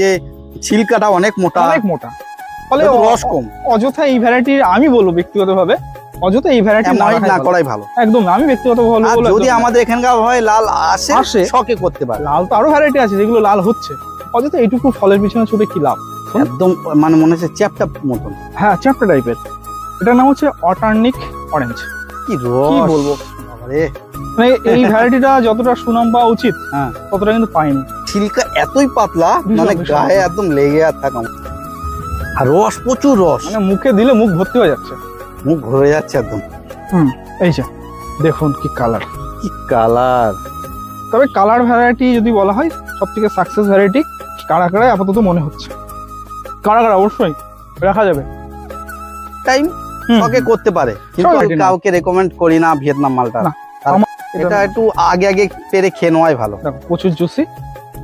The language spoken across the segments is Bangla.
যে ছিলকাটা অনেক মোটা অনেক মোটা ফলে রস কম অযথা এই ভ্যারাইটির আমি বলবো ব্যক্তিগত হ্যাঁ, এইটুকু ফলের পিছনে কি লাভ একদম মানে মনে হচ্ছে মতন হ্যাঁ চ্যাপটা টাইপের এটার নাম হচ্ছে অরেঞ্জ কি বলবো মানে এই ভ্যারাইটিটা যতটা সুনাম পাওয়া উচিত হ্যাঁ। ততটা কিন্তু পাইনি ছিলকা এতই পাতলা মানে গায়ে একদম লেগে আর থাকা মানে। আর রস প্রচুর রস মানে মুখে দিলে মুখ ভর্তি হয়ে যাচ্ছে মুখ ভরে যাচ্ছে একদম এই যে দেখুন কি কালার কি কালার তবে কালার ভ্যারাইটি যদি বলা হয় সব থেকে সাকসেস ভ্যারাইটি কারাকারাই আপাতত মনে হচ্ছে কারাকারা অবশ্যই রাখা যাবে টাইম ওকে করতে পারে কিন্তু কাউকে রেকমেন্ড করি না ভিয়েতনাম মালটা এটা একটু আগে আগে পেরে খেয়ে নেওয়াই ভালো প্রচুর জুসি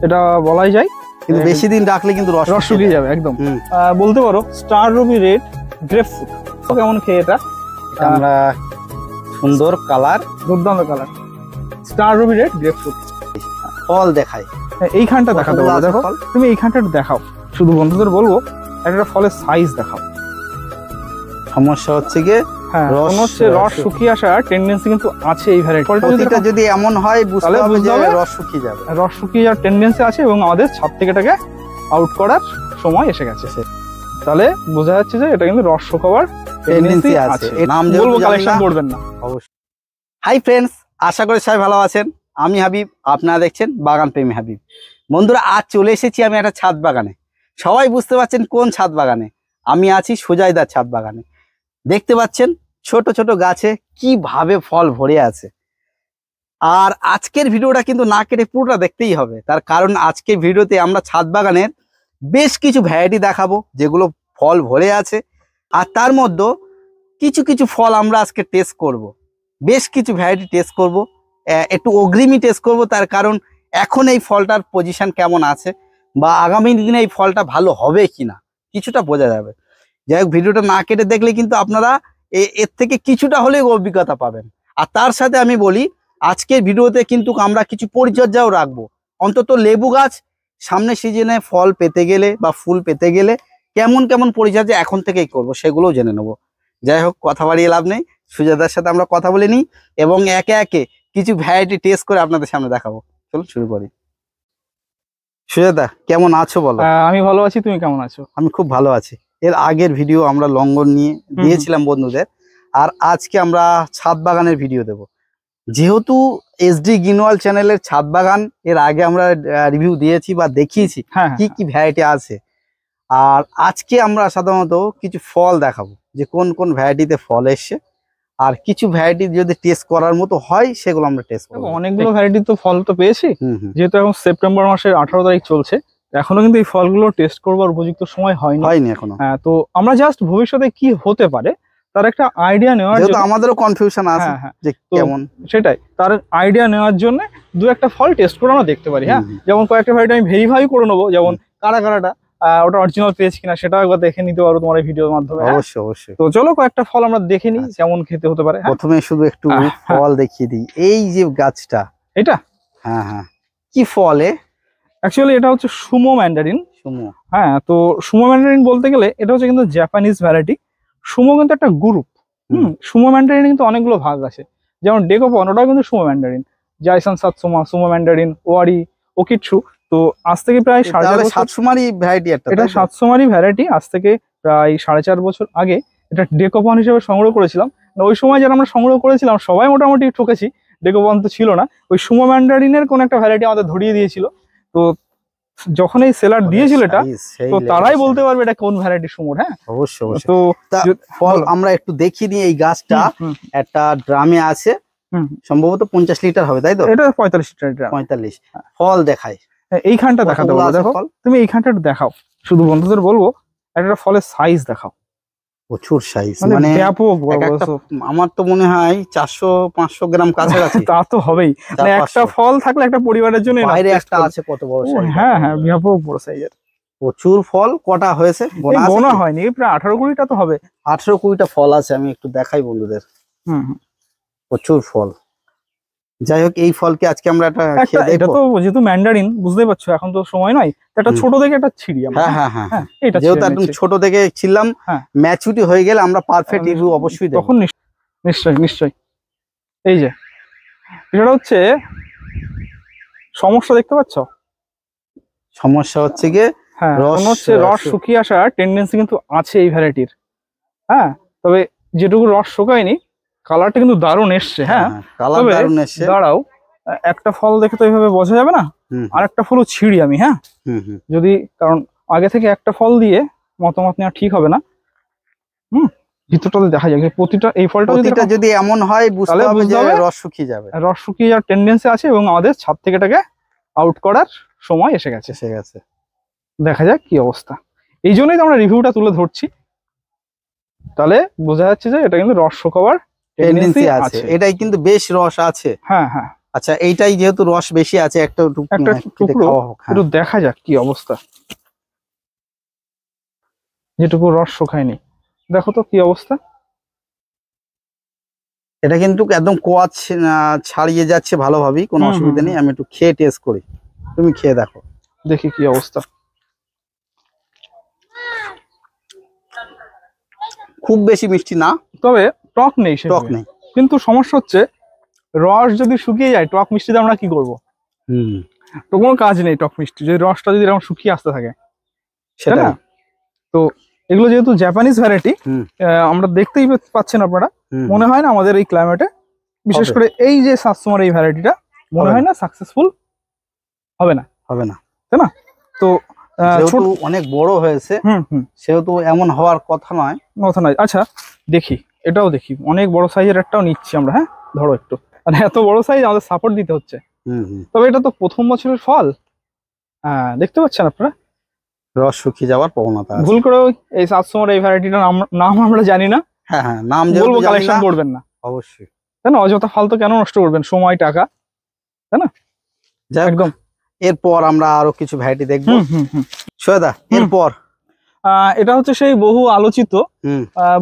এটা বলাই যায় কিন্তু বেশি দিন রাখলে কিন্তু রস রস শুকিয়ে যাবে একদম বলতে পারো star ruby red grapefruit কেমন খেয়ে এটা আমরা সুন্দর কালার দুর্দান্ত colour star ruby red grapefruit ফল দেখায় হ্যাঁ, এইখানটা দেখাতে বলো দেখো তুমি এইখানটা দেখাও শুধু বন্ধুদের বলবো একটা ফলের সাইজ দেখাও সমস্যা হচ্ছে গিয়ে হ্যাঁ, রস রস শুকিয়ে আসার কিন্তু আছে যদি এমন হয় রস শুকিয়ে যাবে রস শুকিয়ে যাওয়ার আছে এবং আমাদের থেকে এটাকে আউট করার সময় এসে গেছে তাহলে বোঝা যাচ্ছে যে এটা কিন্তু রস শুকাবার হাই ফ্রেন্ডস আশা করি ভালো আছেন আমি হাবিব আপনারা দেখছেন বাগান প্রেমী হাবিব বন্ধুরা আজ চলে এসেছি আমি একটা ছাদ বাগানে সবাই বুঝতে পারছেন কোন ছাদ বাগানে আমি আছি সোজাইদার ছাদ বাগানে দেখতে পাচ্ছেন ছোট ছোট গাছে কিভাবে ফল ভরে আছে আর আজকের ভিডিওটা কিন্তু না কেটে পুরোটা দেখতেই হবে তার কারণ আজকের ভিডিওতে আমরা ছাদ বাগানের বেশ কিছু ভ্যারাইটি দেখাবো যেগুলো ফল ভরে আছে আর তার মধ্যে কিছু কিছু ফল আমরা আজকে টেস্ট করব। বেশ কিছু ভ্যারাইটি টেস্ট করব। একটু অগ্রিমই টেস্ট করব তার কারণ এখন এই ফলটার পজিশন কেমন আছে বা আগামী দিনে এই ফলটা ভালো হবে কি না কিছুটা বোঝা যাবে যাই হোক ভিডিওটা না কেটে দেখলে কিন্তু আপনারা এর থেকে কিছুটা হলেই অভিজ্ঞতা পাবেন আর তার সাথে আমি বলি আজকের ভিডিওতে কিন্তু আমরা কিছু পরিচর্যাও রাখবো অন্তত লেবু গাছ সামনে সিজনে ফল পেতে গেলে বা ফুল পেতে গেলে কেমন কেমন পরিচর্যা এখন থেকেই করব সেগুলোও জেনে নেব যাই হোক কথা বাড়িয়ে লাভ নেই সুজাতার সাথে আমরা কথা বলে নিই এবং একে একে কিছু ভ্যারাইটি টেস্ট করে আপনাদের সামনে দেখাবো চলুন শুরু করি সুজাতা কেমন আছো বলো আমি ভালো আছি তুমি কেমন আছো আমি খুব ভালো আছি এর আগের ভিডিও আমরা লঙ্ঘন নিয়ে দিয়েছিলাম বন্ধুদের আর আজকে আমরা ছাদ বাগানের ভিডিও দেব যেহেতু এসডি গিনওয়াল চ্যানেলের ছাদ বাগান এর আগে আমরা রিভিউ দিয়েছি বা দেখিয়েছি হ্যাঁ, হ্যাঁ, কি কি ভ্যারাইটি আছে আর আজকে আমরা সাধারণত কিছু ফল দেখাবো যে কোন কোন ভ্যারাইটিতে ফল এসছে আর কিছু ভ্যারাইটি যদি টেস্ট করার মতো হয় সেগুলো আমরা টেস্ট করবো অনেকগুলো ভ্যারাইটি তো ফল তো পেয়েছি যেহেতু এখন সেপ্টেম্বর মাসের আঠারো তারিখ চলছে এখনো কিন্তু এই ফলগুলো টেস্ট করবার উপযুক্ত সময় হয়নি হয়নি এখনো হ্যাঁ তো আমরা জাস্ট ভবিষ্যতে কি হতে পারে তার একটা আইডিয়া নেওয়ার জন্য আমাদেরও কনফিউশন আছে হ্যাঁ, হ্যাঁ। যে কেমন সেটাই তার আইডিয়া নেওয়ার জন্য দু একটা ফল টেস্ট করে আমরা দেখতে পারি হ্যাঁ যেমন কয়েকটা ভ্যারাইটি আমি ভেরিফাই করে নেবো যেমন কারা কারাটা ওটা অরিজিনাল পেজ কিনা সেটাও একবার দেখে নিতে পারো তোমার ভিডিওর মাধ্যমে হ্যাঁ। অবশ্যই অবশ্যই তো চলো কয়েকটা ফল আমরা দেখে নিই আচ্ছা। যেমন খেতে হতে পারে প্রথমে শুধু একটু ফল দেখিয়ে দিই এই যে গাছটা এটা হ্যাঁ হ্যাঁ কি ফলে অ্যাকচুয়ালি এটা হচ্ছে সুমো ম্যান্ডারিন সুমো হ্যাঁ তো সুমো ম্যান্ডারিন বলতে গেলে এটা হচ্ছে কিন্তু জাপানিজ ভ্যারাইটি সুমো কিন্তু একটা গ্রুপ হুম সুমো ম্যান্ডারিন কিন্তু অনেকগুলো ভাগ আছে যেমন ডেকো ওটাও কিন্তু সুমো ম্যান্ডারিন জাইসন সাতসুমা সুমো ম্যান্ডারিন ওয়ারি কিচ্ছু তো আজ থেকে প্রায় সাড়ে চার সাতসুমারই ভ্যারাইটি একটা এটা সাতসুমারই ভ্যারাইটি আজ থেকে প্রায় সাড়ে চার বছর আগে এটা ডেকোপন হিসেবে সংগ্রহ করেছিলাম মানে ওই সময় যারা আমরা সংগ্রহ করেছিলাম সবাই মোটামুটি ঠকেছি ডেকোপন তো ছিল না ওই সুমো ম্যান্ডারিনের কোনো একটা ভ্যারাইটি আমাদের ধরিয়ে দিয়েছিল তো যখন এই সেলার মানে দিয়েছিল এটা তো তারাই বলতে পারবে এটা কোন ভ্যারাইটি সুমোর হ্যাঁ অবশ্যই অবশ্যই তো ফল আমরা একটু দেখি নিয়ে এই গাছটা একটা ড্রামে আছে সম্ভবত পঞ্চাশ লিটার হবে তাই তো এটা পঁয়তাল্লিশ লিটার পঁয়তাল্লিশ ফল দেখায় হ্যাঁ, এইখানটা দেখাতে বলবো দেখো তুমি এইখানটা একটু দেখাও শুধু বন্ধুদের বলবো একটা ফলের সাইজ দেখাও প্রচুর সাইজ মানে, মানে ব্যাপক আমার তো মনে হয় চারশো পাঁচশো গ্রাম কাছাকাছি তা তো হবেই মানে একটা ফল থাকলে একটা পরিবারের জন্য বাইরে একটা আছে কত বড় হ্যাঁ হ্যাঁ ব্যাপক বড় সাইজের প্রচুর ফল কটা হয়েছে বোনা হয়নি প্রায় আঠারো কুড়িটা তো হবে আঠারো কুড়িটা ফল আছে আমি একটু দেখাই বন্ধুদের হুম প্রচুর ফল যাই হোক এই ফলকে আজকে আমরা একটা এটা তো যেহেতু ম্যান্ডারিন বুঝতেই পারছো এখন তো সময় নয় একটা ছোট থেকে একটা ছিড়ি হ্যাঁ হ্যাঁ হ্যাঁ, হ্যাঁ, হ্যাঁ। এটা যেহেতু একদম ছোট থেকে ছিললাম ম্যাচুরিটি হয়ে গেলে আমরা পারফেক্ট রিভিউ অবশ্যই দেব তখন নিশ্চয়ই নিশ্চয় এই যে এটা হচ্ছে সমস্যা দেখতে পাচ্ছ সমস্যা হচ্ছে কি হ্যাঁ, রস হচ্ছে রস শুকিয়ে আসার টেন্ডেন্সি কিন্তু আছে এই ভ্যারাইটির হ্যাঁ তবে যেটুকু রস শুকায়নি কালারটা কিন্তু দারুণ এসছে হ্যাঁ, হ্যাঁ কালার দারুণ এসছে দাঁড়াও একটা ফল দেখে তো এইভাবে বোঝা যাবে না আর একটা ফলও ছিঁড়ি আমি হ্যাঁ যদি কারণ আগে থেকে একটা ফল দিয়ে মতামত নেওয়া ঠিক হবে না হুম ভিতরটা দেখা যাবে প্রতিটা এই ফলটা যদি এমন হয় বুঝতে হবে রস শুকিয়ে যাবে রস শুকিয়ে যাওয়ার টেন্ডেন্সি আছে এবং আমাদের ছাদ থেকে এটাকে আউট করার সময় এসে গেছে এসে গেছে দেখা যাক কি অবস্থা এই জন্যই তো আমরা রিভিউটা তুলে ধরছি তাহলে বোঝা যাচ্ছে যে এটা কিন্তু রস শুকাবার টেন্ডেন্সি আছে এটাই কিন্তু বেশ রস আছে হ্যাঁ হ্যাঁ আচ্ছা এইটাই যেহেতু রস বেশি আছে একটা হ্যাঁ, হ্যাঁ। একটু দেখা যাক কি অবস্থা যেটুকু রস শুকায়নি দেখো তো কি অবস্থা এটা কিন্তু একদম কোয়াচ ছাড়িয়ে যাচ্ছে ভালোভাবেই কোনো অসুবিধা নেই আমি একটু খেয়ে টেস্ট করি তুমি খেয়ে দেখো দেখি কি অবস্থা খুব বেশি মিষ্টি না তবে টক নেই টক নেই কিন্তু সমস্যা হচ্ছে রস যদি শুকিয়ে যায় টক মিষ্টিতে আমরা কি করবো হুম তো কোনো কাজ নেই টক মিষ্টি যদি রসটা যদি এরকম শুকিয়ে আসতে থাকে সেটা না তো এগুলো যেহেতু জাপানিজ ভ্যারাইটি আমরা দেখতেই পাচ্ছেন আপনারা মনে হয় না আমাদের এই ক্লাইমেটে বিশেষ করে এই যে সাতসুমার এই ভ্যারাইটিটা মনে হয় না সাকসেসফুল হবে না হবে না তাই না তো অনেক বড় হয়েছে সেহেতু এমন হওয়ার কথা নয় কথা নয় আচ্ছা দেখি এটাও দেখি অনেক বড় সাইজের একটাও নিচ্ছি আমরা হ্যাঁ ধরো একটু মানে এত বড় সাইজ আমাদের সাপোর্ট দিতে হচ্ছে তবে এটা তো প্রথম বছরের ফল হ্যাঁ দেখতে পাচ্ছেন আপনারা রস শুকিয়ে যাওয়ার প্রবণতা ভুল করে এই সাতসমোর এই ভ্যারাইটিটার নাম আমরা জানি না হ্যাঁ হ্যাঁ নাম বলবো কালেকশন করবেন না অবশ্যই তাই না অযথা ফালতু কেন নষ্ট করবেন সময় টাকা তাই না একদম এরপর আমরা আরো কিছু ভ্যারাইটি দেখবো সোয়েদা এরপর এটা হচ্ছে সেই বহু আলোচিত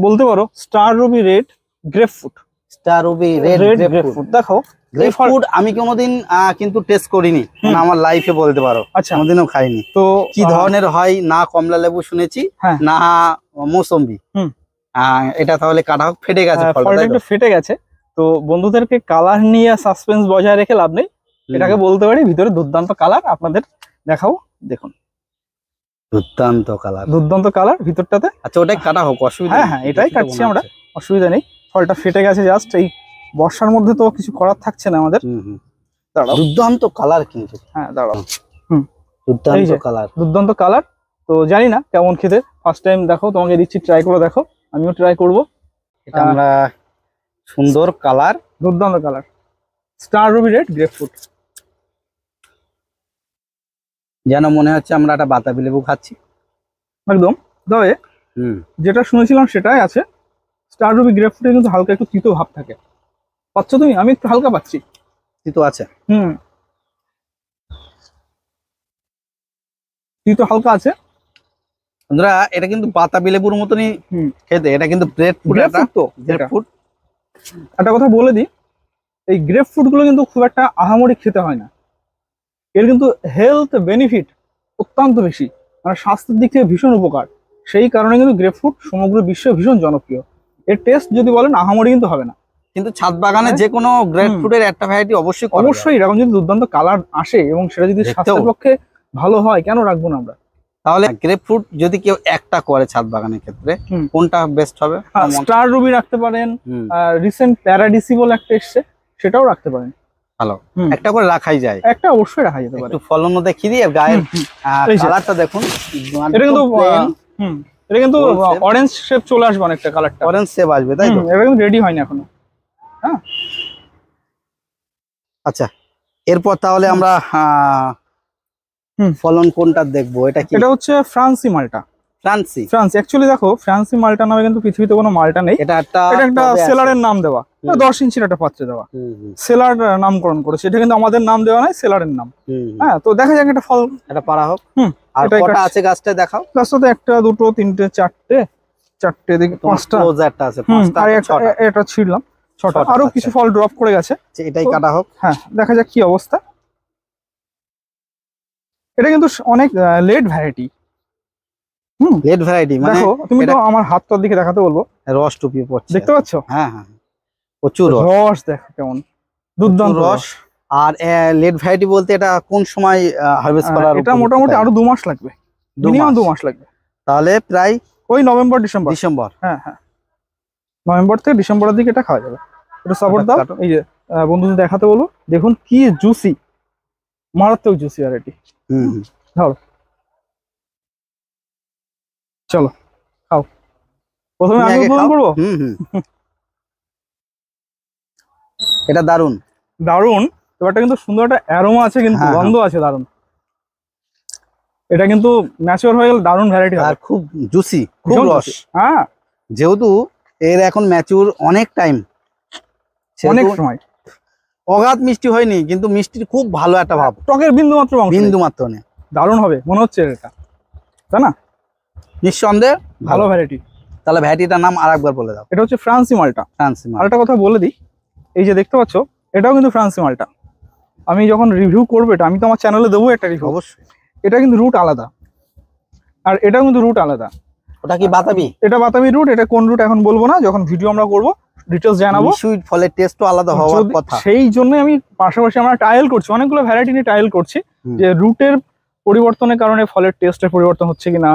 বলতে পারো star ruby red grapefruit star ruby red grapefruit দেখো গ্রেপফুট আমি কোনোদিন কিন্তু টেস্ট করিনি মানে আমার লাইফে বলতে পারো আচ্ছা কোনোদিনও খাইনি তো কি ধরনের হয় না কমলা লেবু শুনেছি হ্যাঁ। না মৌসম্বি এটা তাহলে কাটা হোক ফেটে গেছে হ্যাঁ, একটু ফেটে গেছে তো বন্ধুদেরকে কালার নিয়ে সাসপেন্স বজায় রেখে লাভ নেই এটাকে বলতে পারি ভিতরে দুর্দান্ত কালার আপনাদের দেখাও দেখুন দুর্দান্ত কালার দুর্দান্ত কালার ভিতরটাতে আচ্ছা ওটাই কাটা হোক অসুবিধা হ্যাঁ হ্যাঁ এটাই কাটছি আমরা অসুবিধা নেই ফলটা ফেটে গেছে জাস্ট এই বর্ষার মধ্যে তো কিছু করার থাকছে না আমাদের দাঁড়াও দুর্দান্ত কালার কিন্তু হ্যাঁ দাঁড়াও হুম দুর্দান্ত কালার দুর্দান্ত কালার তো জানি না কেমন খেতে ফার্স্ট টাইম দেখো তোমাকে দিচ্ছি ট্রাই করে দেখো আমিও ট্রাই করবো এটা আমরা সুন্দর কালার দুর্দান্ত colour star ruby red grapefruit যেন মনে হচ্ছে আমরা একটা বাতাবি লেবু খাচ্ছি একদম তবে যেটা শুনেছিলাম সেটাই আছে স্টার রুবি গ্রেপফ্রুটে কিন্তু হালকা একটু তিতো ভাব থাকে পাচ্ছ তুমি আমি একটু হালকা পাচ্ছি তিতো আছে হুম তিতো হালকা আছে আমরা এটা কিন্তু বাতাবি লেবুর মতনই খেতে এটা কিন্তু গ্রেপফ্রুট তো গ্রেপফ্রুট একটা কথা বলে দিই এই গ্রেপ গুলো কিন্তু খুব একটা আহামরি খেতে হয় না এর কিন্তু হেলথ বেনিফিট অত্যন্ত বেশি মানে স্বাস্থ্যের দিক থেকে ভীষণ উপকার সেই কারণে কিন্তু গ্রেপফ্রুট সমগ্র বিশ্বে ভীষণ জনপ্রিয় এর টেস্ট যদি বলেন আহামরি কিন্তু হবে না কিন্তু ছাদ বাগানে যে কোনো গ্রেপফ্রুটের একটা ভ্যারাইটি অবশ্যই অবশ্যই এরকম যদি দুর্দান্ত কালার আসে এবং সেটা যদি স্বাস্থ্যের পক্ষে ভালো হয় কেন রাখবো না আমরা তাহলে গ্রেপফ্রুট যদি কেউ একটা করে ছাদ বাগানের ক্ষেত্রে কোনটা বেস্ট হবে স্টার হ্যাঁ, রুবি রাখতে পারেন রিসেন্ট প্যারাডিসি বলে একটা এসছে সেটাও রাখতে পারেন ভালো একটা করে রাখাই যায় একটা অবশ্যই রাখা যেতে পারে একটু ফলনও দেখিয়ে দিই আর গায়ের কালারটা দেখুন মানে এটা কিন্তু এটা কিন্তু অরেঞ্জ শেপ চলে আসবে অনেকটা কালারটা অরেঞ্জ শেপ আসবে তাই তো এটা কিন্তু রেডি হয়নি এখনো হ্যাঁ আচ্ছা এরপর তাহলে আমরা ফলন কোনটা দেখবো এটা কি এটা হচ্ছে ফ্রান্সি মালটা ফ্রান্সি ফ্রান্স অ্যাকচুয়ালি দেখো ফ্রান্সি মালটা নামে কিন্তু পৃথিবীতে কোনো মালটা নেই এটা একটা এটা একটা সেলারের নাম দেওয়া মানে দশ ইঞ্চির একটা পাত্রে দেওয়া সেলার নামকরণ করেছে এটা কিন্তু আমাদের নাম দেওয়া নাই সেলারের নাম হ্যাঁ তো দেখা যাক একটা ফল এটা পারা হোক আর কটা আছে গাছটা দেখাও গাছটা তো একটা দুটো তিনটে চারটে চারটে দিকে পাঁচটা ক্লোজারটা আছে পাঁচটা আর এটা ছিড়লাম ছটা আরো আচ্ছা। কিছু ফল ড্রপ করে গেছে আচ্ছা, এটাই কাটা হোক হ্যাঁ দেখা যাক কি অবস্থা এটা কিন্তু অনেক লেট ভ্যারাইটি লেড ভ্যারাইটি মানে তুমি তো আমার হাতটার দিকে দেখাতে বলবো রস টুপিয়ে পড়ছে দেখতে পাচ্ছো হ্যাঁ, হ্যাঁ হ্যাঁ প্রচুর রস দেখো কেমন দুর্দান্ত রস আর লেড ভ্যারাইটি বলতে এটা কোন সময় হারভেস্ট করা এটা মোটামুটি আরো দু মাস লাগবে মিনিমাম দু মাস লাগবে তাহলে প্রায় ওই নভেম্বর ডিসেম্বর ডিসেম্বর হ্যাঁ হ্যাঁ নভেম্বর থেকে ডিসেম্বরের দিকে এটা খাওয়া যাবে এটা সাপোর্ট দাও এই যে বন্ধুদের দেখাতে বলো দেখুন কি জুসি মারাত্মক জুসি আর এটি ধরো চলো খাও প্রথমে আমি উপভোগ করবো এটা দারুন দারুন এবারটা কিন্তু সুন্দর একটা অ্যারোমা আছে কিন্তু হ্যাঁ, হ্যাঁ। গন্ধ আছে দারুন এটা কিন্তু ম্যাচিওর হয়ে গেল দারুন ভ্যারাইটি আর খুব জুসি খুব রস হ্যাঁ যেহেতু এর এখন ম্যাচিওর অনেক টাইম অনেক সময় অগাধ মিষ্টি হয়নি কিন্তু মিষ্টির খুব ভালো একটা ভাব টকের বিন্দু মাত্র বিন্দু মাত্র নেই দারুণ হবে মনে হচ্ছে এটা তাই না নিঃসন্দেহ ভালো ভ্যারাইটি তাহলে ভ্যারাইটিটার নাম আর একবার বলে দাও এটা হচ্ছে ফ্রান্সি মালটা ফ্রান্সি মাল একটা কথা বলে দিই এই যে দেখতে পাচ্ছ এটাও কিন্তু ফ্রান্সি মালটা আমি যখন রিভিউ করবো এটা আমি তো আমার চ্যানেলে দেবো একটা রিভিউ অবশ্যই এটা কিন্তু রুট আলাদা আর এটা কিন্তু রুট আলাদা ওটা কি বাতাবি এটা বাতাবি রুট এটা কোন রুট এখন বলবো না যখন ভিডিও আমরা করবো ডিটেলস জানাবো সুইট ফলে টেস্টও আলাদা হওয়ার কথা সেই জন্য আমি পাশাপাশি আমরা ট্রায়াল করছি অনেকগুলো ভ্যারাইটি নিয়ে ট্রায়াল করছি যে রুটের পরিবর্তনের কারণে ফলের টেস্টের পরিবর্তন হচ্ছে কিনা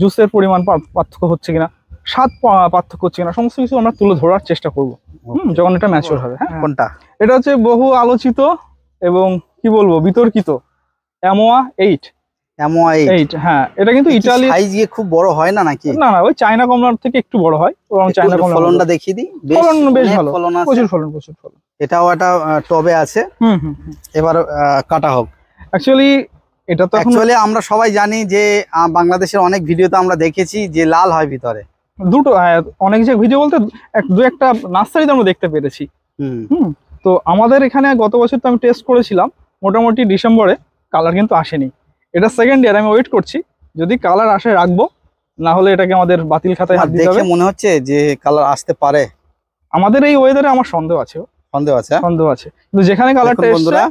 জুসের পরিমাণ পার্থক্য হচ্ছে কিনা স্বাদ পার্থক্য হচ্ছে কিনা সমস্ত কিছু আমরা তুলে ধরার চেষ্টা করবো যখন এটা ম্যাচর হবে হ্যাঁ কোনটা এটা হচ্ছে বহু আলোচিত এবং কি বলবো বিতর্কিত অ্যামোয়া এইট অ্যামোয়া এইট হ্যাঁ এটা কিন্তু ইটালি খুব বড় হয় না নাকি না না ওই চায়না থেকে একটু বড় হয় এবং চায়না ফলনটা দেখিয়ে দিই ফলন বেশ ভালো প্রচুর ফলন প্রচুর ফলন এটাও একটা টবে আছে হুম হুম এবার কাটা হোক অ্যাকচুয়ালি এটা তো অ্যাকচুয়ালি আমরা সবাই জানি যে বাংলাদেশের অনেক ভিডিওতে আমরা দেখেছি যে লাল হয় ভিতরে দুটো অনেক যে ভিডিও বলতে দু একটা নার্সারিতে আমরা দেখতে পেরেছি হুম তো আমাদের এখানে গত বছর তো আমি টেস্ট করেছিলাম মোটামুটি ডিসেম্বরে কালার কিন্তু আসেনি এটা সেকেন্ড ইয়ার আমি ওয়েট করছি যদি কালার আসে রাখবো না হলে এটাকে আমাদের বাতিল খাতায় হাত দিতে হবে মনে হচ্ছে যে কালার আসতে পারে আমাদের এই ওয়েদারে আমার সন্দেহ আছে সন্দেহ আছে হ্যাঁ? সন্দেহ আছে কিন্তু যেখানে কালারটা বন্ধুরা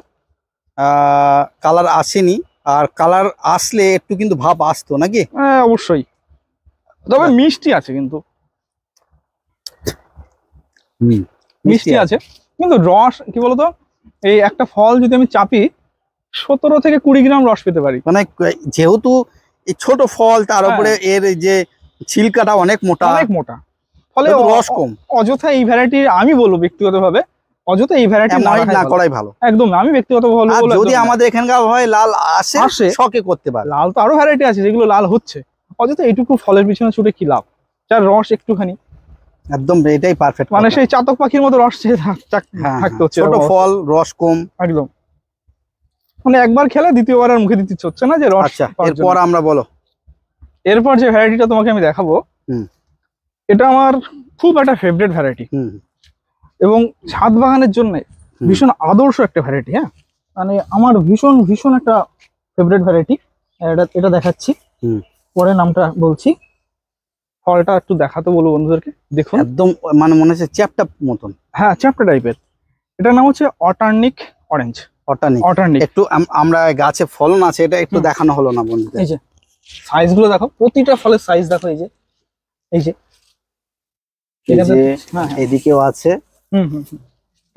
কালার আসেনি আর কালার আসলে একটু কিন্তু ভাব আসতো নাকি হ্যাঁ অবশ্যই তবে আচ্ছা। মিষ্টি আছে কিন্তু মিষ্টি আছে কিন্তু রস কি বলতো এই একটা ফল যদি আমি চাপি সতেরো থেকে কুড়ি গ্রাম রস পেতে পারি মানে যেহেতু ছোট ফল তার হ্যাঁ। উপরে এর যে ছিলকাটা অনেক মোটা অনেক মোটা ফলে রস কম অযথা এই ভ্যারাইটির আমি বলবো ব্যক্তিগতভাবে অযথা এই ভ্যারাইটি না করাই ভালো একদম আমি ব্যক্তিগত ভালো যদি আমাদের এখানকার হয় লাল আসে আসে শখে করতে পারে লাল তো আরো ভ্যারাইটি আছে যেগুলো লাল হচ্ছে অযথা এটুকু ফলের পিছনে ছুটে কি লাভ যার রস একটুখানি একদম এটাই পারফেক্ট মানে সেই চাতক পাখির মতো রস হ্যাঁ, হ্যাঁ। থাকতে হচ্ছে ছোট ফল রস কম একদম মানে একবার খেলে দ্বিতীয়বারের মুখে দিতে হচ্ছে না যে রস আচ্ছা এরপর আমরা বলো এরপর যে ভ্যারাইটিটা তোমাকে আমি দেখাবো এটা আমার খুব একটা ফেভারিট ভ্যারাইটি হুম এবং ছাদ বাগানের জন্য ভীষণ আদর্শ একটা ভ্যারাইটি হ্যাঁ মানে আমার ভীষণ ভীষণ একটা ফেভারিট ভ্যারাইটি এটা এটা দেখাচ্ছি পরে নামটা বলছি ফলটা একটু দেখাতে বলবো বন্ধুদেরকে দেখুন একদম মানে মনে হচ্ছে চ্যাপটা মতন হ্যাঁ চ্যাপটা টাইপের এটার নাম হচ্ছে অটার্নিক অরেঞ্জ অটার্নিক অটার্নিক একটু আমরা গাছে ফলন আছে এটা একটু দেখানো হলো না বন্ধুদের এই যে সাইজগুলো দেখো প্রতিটা ফলের সাইজ দেখো এই যে এই যে হ্যাঁ, হ্যাঁ। এদিকেও আছে হুম হুম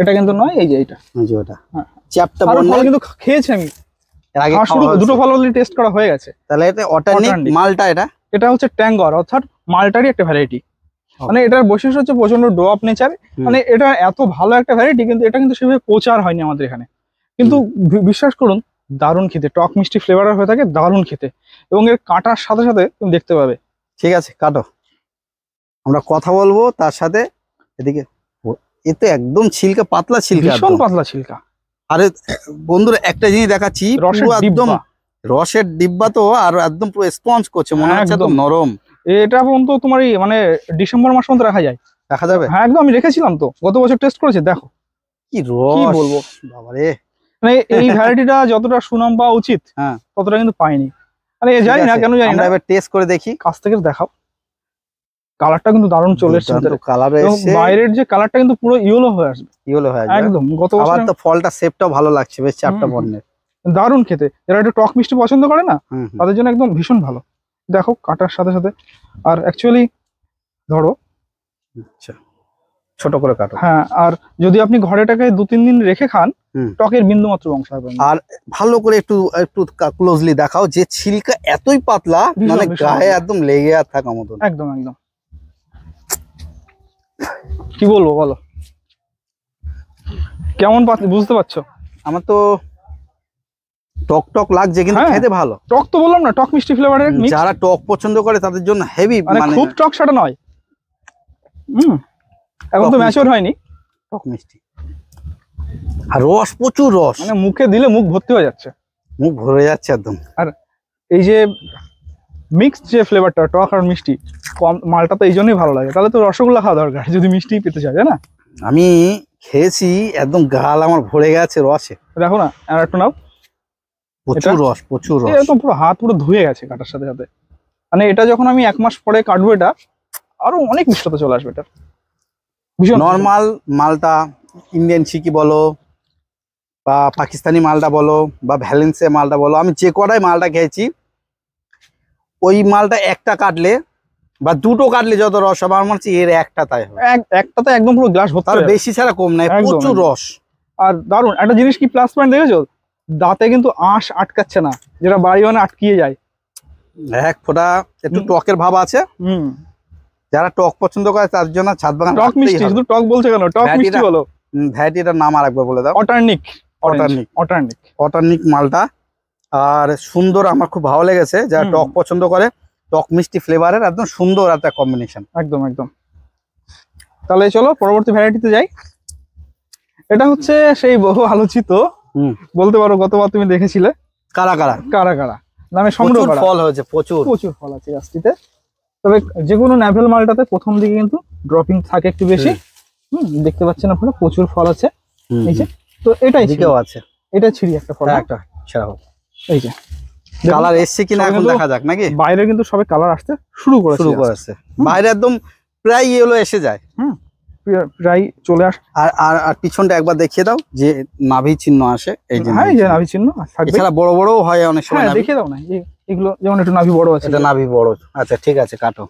এটা কিন্তু নয় এই যে এটা এই যে ওটা হ্যাঁ। চ্যাপটা বড় কিন্তু খেয়েছি আমি আগে শুরু দুটো ফল অলরেডি টেস্ট করা হয়ে গেছে তাহলে এটা অর্গানিক মালটা এটা এটা হচ্ছে ট্যাঙ্গর অর্থাৎ মালটারই একটা ভ্যারাইটি মানে এটার বৈশিষ্ট্য হচ্ছে প্রচন্ড ডোয়াপ নেচার মানে এটা এত ভালো একটা ভ্যারাইটি কিন্তু এটা কিন্তু সেভাবে প্রচার হয়নি আমাদের এখানে কিন্তু বিশ্বাস করুন দারুণ খেতে টক মিষ্টি ফ্লেভার হয়ে থাকে দারুণ খেতে এবং এর কাটার সাথে সাথে তুমি দেখতে পাবে ঠিক আছে কাটো আমরা কথা বলবো তার সাথে এদিকে এতে একদম ছিলকা পাতলা ছিলকা ভীষণ পাতলা ছিলকা আরে বন্ধুরা একটা জিনিস দেখাচ্ছি রসের একদম রসের ডিব্বা তো আর একদম পুরো স্পঞ্জ করছে মনে হচ্ছে একদম নরম এটা পর্যন্ত তোমার মানে ডিসেম্বর মাস পর্যন্ত রাখা যায় দেখা যাবে হ্যাঁ একদম আমি রেখেছিলাম তো গত বছর টেস্ট করেছি দেখো কি রস কি বলবো বাবা রে মানে এই ভ্যারাইটিটা যতটা সুনাম পাওয়া উচিত হ্যাঁ ততটা কিন্তু পাইনি মানে জানি না কেন জানি না এবার টেস্ট করে দেখি কাছ থেকে দেখাও কালারটা কিন্তু দারুণ চলে এসেছে বাইরের যে কালারটা কিন্তু পুরো ইয়েলো হয়ে আসবে ইয়েলো হয়ে আসবে একদম গত আবার তো ফলটা শেপটা ভালো লাগছে বেশ চারটা বর্ণের দারুণ খেতে যারা একটু টক মিষ্টি পছন্দ করে না তাদের জন্য একদম ভীষণ ভালো দেখো কাটার সাথে সাথে আর অ্যাকচুয়ালি ধরো আচ্ছা ছোট করে কাটো হ্যাঁ আর যদি আপনি ঘরেটাকে দু তিন দিন রেখে খান টকের বিন্দু মাত্র অংশ আর ভালো করে একটু একটু ক্লোজলি দেখাও যে ছিলকা এতই পাতলা মানে গায়ে একদম লেগে আর থাকা মতন একদম একদম কি বলবো বলো কেমন বুঝতে পারছো আমার তো টক টক লাগছে কিন্তু হ্যাঁ। খেতে ভালো টক তো বললাম না টক মিষ্টি ফ্লেভারের যারা টক পছন্দ করে তাদের জন্য হেভি মানে খুব টক সেটা নয় হুম এখন তো ম্যাচিওর হয়নি টক মিষ্টি আর রস প্রচুর রস মানে মুখে দিলে মুখ ভর্তি হয়ে যাচ্ছে মুখ ভরে যাচ্ছে একদম আর এই যে মিক্সড যে ফ্লেভারটা টক আর মিষ্টি কম মালটা তো এই জন্যই ভালো লাগে তাহলে তো রসগোল্লা খাওয়া দরকার যদি মিষ্টি পেতে চায় না আমি খেয়েছি একদম গাল আমার ভরে গেছে রসে দেখো না আর একটু নাও প্রচুর রস প্রচুর রস একদম পুরো হাত পুরো ধুয়ে গেছে কাটার সাথে সাথে মানে এটা যখন আমি এক মাস পরে কাটবো এটা আরো অনেক মিষ্টতা চলে আসবে এটা নর্মাল মালটা ইন্ডিয়ান সিকি বলো বা পাকিস্তানি মালটা বলো বা ভ্যালেন্সে মালটা বলো আমি যে কটাই মালটা খেয়েছি ওই মালটা একটা কাটলে বা দুটো কাটলে যত রস হবে আমার মনে এর একটা তাই হবে তো একদম পুরো গ্লাস ভর্তি বেশি ছাড়া কম নাই প্রচুর রস আর দারুন একটা জিনিস কি প্লাস পয়েন্ট দেখেছো দাঁতে কিন্তু আঁশ আটকাচ্ছে না যেটা বাড়ি মানে আটকিয়ে যায় এক ফোটা একটু টকের ভাব আছে হুম যারা টক পছন্দ করে তার জন্য ছাদ বাগান টক মিষ্টি শুধু টক বলছে কেন টক মিষ্টি বলো ভ্যারাইটিটার নাম আরেকবার বলে দাও অটার্নিক অটার্নিক অটার্নিক অটার্নিক মালটা আর সুন্দর আমার খুব ভালো লেগেছে যারা টক পছন্দ করে টক মিষ্টি ফ্লেভারের একদম সুন্দর একটা কম্বিনেশন একদম একদম তাহলে চলো পরবর্তী ভ্যারাইটিতে যাই এটা হচ্ছে সেই বহু আলোচিত বলতে পারো গতবার তুমি দেখেছিলে কারা কারা কারা কারা নামে সংগ্রহ ফল হয়েছে প্রচুর প্রচুর ফল আছে গাছটিতে তবে যে কোনো ন্যাভেল মালটাতে প্রথম দিকে কিন্তু ড্রপিং থাকে একটু বেশি হুম দেখতে পাচ্ছেন আপনারা প্রচুর ফল আছে এই তো এটাই দিকেও আছে এটা ছিড়ি একটা ফল হ্যাঁ, একটা ছাড়া এই যে কালার এসছে কিনা এখন দেখা যাক নাকি বাইরে কিন্তু সবে কালার আসতে শুরু করে শুরু করেছে বাইরে একদম প্রায় ইয়েলো এসে যায় হুম প্রায় চলে আস আর আর আর পিছনটা একবার দেখিয়ে দাও যে নাভি চিহ্ন আসে এই যে হ্যাঁ যে নাভি চিহ্ন থাকবে এছাড়া বড় বড়ও হয় অনেক সময় হ্যাঁ, দেখিয়ে দাও না এগুলো যেমন একটু নাভি বড় আছে এটা নাভি বড় আচ্ছা ঠিক আছে কাটো